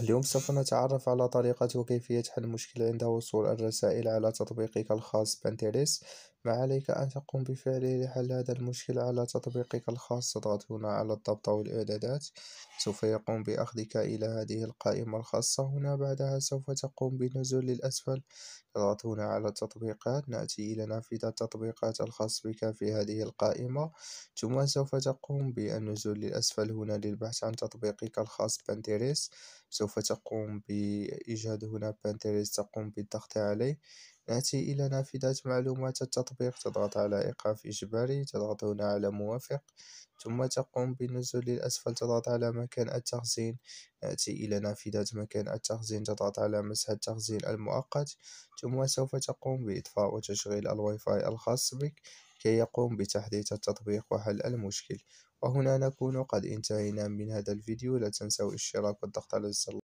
اليوم سوف نتعرف على طريقة وكيفية حل مشكلة عند وصول الرسائل على تطبيقك الخاص بانتريس ما عليك أن تقوم بفعله لحل هذا المشكل على تطبيقك الخاص تضغط هنا على الضبط أو الإعدادات سوف يقوم بأخذك إلى هذه القائمة الخاصة هنا بعدها سوف تقوم بنزول للأسفل تضغط هنا على التطبيقات نأتي إلى نافذة التطبيقات الخاص بك في هذه القائمة ثم سوف تقوم بالنزول للأسفل هنا للبحث عن تطبيقك الخاص بانتريس سوف تقوم بإيجاد هنا بانتريس تقوم بالضغط عليه نأتي إلى نافذة معلومات التطبيق تضغط على إيقاف إجباري تضغط هنا على موافق ثم تقوم بالنزول للأسفل تضغط على مكان التخزين نأتي إلى نافذة مكان التخزين تضغط على مسح التخزين المؤقت ثم سوف تقوم بإطفاء وتشغيل الواي فاي الخاص بك كي يقوم بتحديث التطبيق وحل المشكل وهنا نكون قد انتهينا من هذا الفيديو لا تنسوا الاشتراك والضغط على الزر